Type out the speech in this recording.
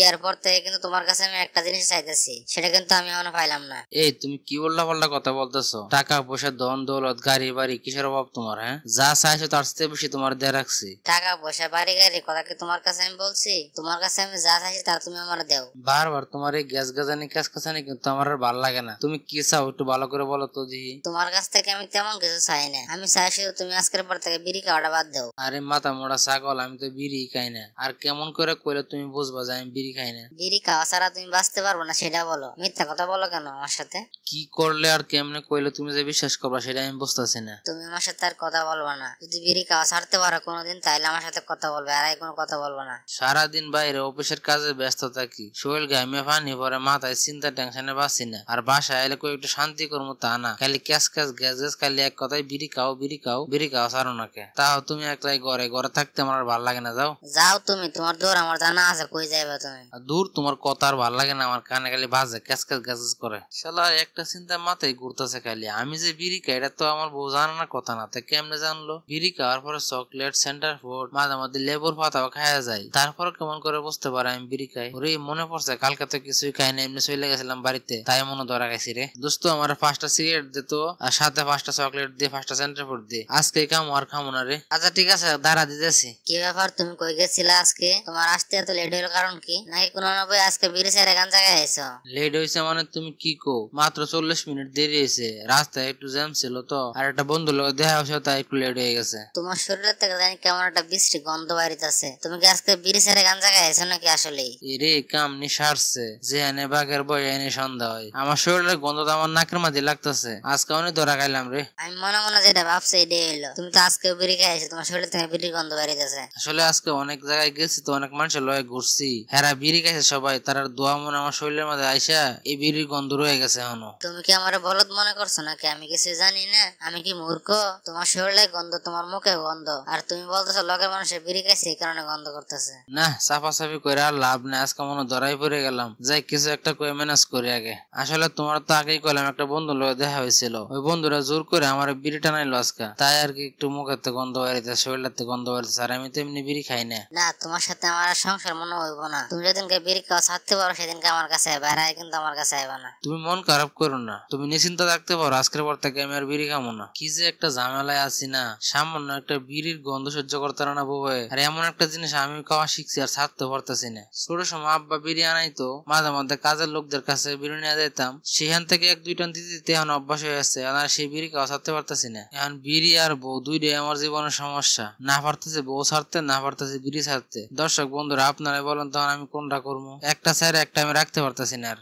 ইয়ার পর থেকে কিন্তু তোমার কাছে আমি একটা জিনিস চাইতেছি সেটা কিন্তু আমি এখনো পাইলাম না এই তুমি কি বললা পাল্লা কথা বলতেছো টাকা পয়সা দন দৌলত গাড়ি বাড়ি কিসের অভাব তোমার হ্যাঁ যা চাইছো তার চেয়ে বেশি তোমার দেয়া রাখছি টাকা পয়সা বাড়ি গাড়ি কথা কি তোমার কাছে আমি বলছি তোমার কাছে আমি যা চাইছি তা তুমি আমার দেও বারবার তোমার এই গ্যাস গাজানি কাজ কাছানি কিন্তু আমার আর ভাল লাগে না তুমি কি চাও একটু ভালো করে বলো তো জি তোমার কাছ থেকে আমি তেমন কিছু চাই না আমি চাইছি তুমি আজকের পর থেকে বিড়ি খাওয়াটা বাদ দাও আরে মাথা মোড়া ছাগল আমি তো বিড়ি খাই না আর কেমন করে কইলে তুমি বুঝবা যে আমি বিড়ি খাই না বিড়ি খাওয়া ছাড়া তুমি বাঁচতে পারবো না সেটা বলো মিথ্যা কথা বলো কেন আমার সাথে কি করলে আর কেমনে কইলে তুমি যে বিশ্বাস সেটা আমি বুঝতেছি না তুমি আমার সাথে আর কথা না যদি বিড়ি খাওয়া ছাড়তে পারো কোনোদিন তাহলে আমার সাথে কথা বলবে আর কোনো কথা বলবো না সারাদিন বাইরে অফিসের কাজে ব্যস্ত থাকি শরীর ঘামিয়ে পানি পরে মাথায় চিন্তা টেনশনে বাঁচি না আর বাসায় এলে কই একটু শান্তি করবো তা না খালি ক্যাশ ক্যাশ গ্যাস খালি এক কথায় বিড়ি খাও বিড়ি খাও বিড়ি খাও ছাড়ো না কে তাও তুমি একলাই ঘরে ঘরে থাকতে আমার ভালো লাগে না যাও যাও তুমি তোমার দৌড় আমার জানা আছে কই যাইবা তুমি যায় দূর তোমার কথা আর ভাল লাগে না আমার কানে খালি বাজে করে শালা একটা চিন্তা মাথায় ঘুরতেছে খালি আমি যে এটা তো আমার বউ জানা না কথা না কেমনে জানলো চকলেট সেন্টার ফুড মাঝে লেবুর পাতাও খাওয়া যায় তারপর কেমন করে বুঝতে পারে আমি বিড়ি ওরে মনে পড়ছে কালকে তো কিছুই খাই না এমনি চলে গেছিলাম বাড়িতে তাই মনে ধরা গেছি রে দোস্ত আমার পাঁচটা সিগারেট দিত আর সাথে পাঁচটা চকলেট দিয়ে পাঁচটা সেন্টার ফুড দিয়ে আজকে কাম আর খামো না রে আচ্ছা ঠিক আছে দাঁড়া দিতেছি কি ব্যাপার তুমি কই গেছিলে আজকে তোমার আসতে এত লেট হইল কারণ কি নাকি কোন নব্বই আজকে বিড়ি ছেড়ে গান জায়গায় আইছো লেট হয়েছে মানে তুমি কি কো মাত্র চল্লিশ মিনিট দেরি হয়েছে রাস্তায় একটু জ্যাম ছিল তো আর একটা বন্ধু লোক দেখা হয়েছে তাই একটু লেট হয়ে গেছে তোমার শরীরের থেকে জানি কেমন একটা বৃষ্টি গন্ধ বাড়িতে আছে তুমি কি আজকে বিড়ি ছেড়ে গান জায়গায় আইছো নাকি আসলে এরে কামনি সারছে যে এনে বাঘের বই এনে সন্ধ্যা হয় আমার শরীরের গন্ধ তো আমার নাকের মাঝে লাগতেছে আজকে অনেক ধরা খাইলাম রে আমি মনে মনে যেটা ভাবছি এটাই হলো তুমি তো আজকে বিড়ি খাইছো তোমার শরীরের থেকে বিড়ির গন্ধ বাড়িতেছে আসলে আজকে অনেক জায়গায় গেছি তো অনেক মানুষের লয়ে ঘুরছি হেরা হ্যাঁ, বিড়ি গেছে সবাই তার দোয়া মনে আমার শরীরের মধ্যে আইসা এই বিড়ির গন্ধ রয়ে গেছে এখনো তুমি কি আমার বলদ মনে করছো নাকি আমি কিছু জানি না আমি কি মূর্খ তোমার শরীরে গন্ধ তোমার মুখে গন্ধ আর তুমি বলতেছো লোকের মানুষের বিড়ি গেছে এই কারণে গন্ধ করতেছে না সাফা সাফি করে আর লাভ নেই আজকে মনে ধরাই পড়ে গেলাম যাই কিছু একটা করে ম্যানেজ করে আগে আসলে তোমার তো আগেই কলাম একটা বন্ধু লোক দেখা হয়েছিল ওই বন্ধুরা জোর করে আমার বিড়ি টানাইলো আজকে তাই আর কি একটু মুখের তো গন্ধ বাড়িতে তো গন্ধ বাড়িতে আর আমি তো এমনি বিড়ি খাই না না তোমার সাথে আমার সংসার মনে হইব না তুমি যেদিনকে পারো সেদিনকে আমার কাছে কিন্তু আমার কাছে আইবা না তুমি মন খারাপ করো না তুমি থাকতে পারো আজকের পর থেকে আমি আর না কি যে একটা ঝামেলায় আছি না সামান্য একটা গন্ধ সহ্য করতে না বউ আর এমন একটা জিনিস আমি খাওয়া শিখছি আর পারতেছি না ছোট সময় আব্বা মাঝে মধ্যে কাজের লোকদের কাছে বিড়ি নিয়ে যেতাম সেখান থেকে এক দুই টান দিতে এখন অভ্যাস হয়ে আছে আর সেই বিড়ি খাওয়া ছাড়তে পারতেছি না এখন বিড়ি আর বউ দুইটাই আমার জীবনের সমস্যা না পারতেছে বউ ছাড়তে না পারতেছে বিড়ি ছাড়তে দর্শক বন্ধুরা আপনারা বলেন তখন আমি আমি কোনটা করবো একটা স্যার একটা আমি রাখতে পারতেছি না আর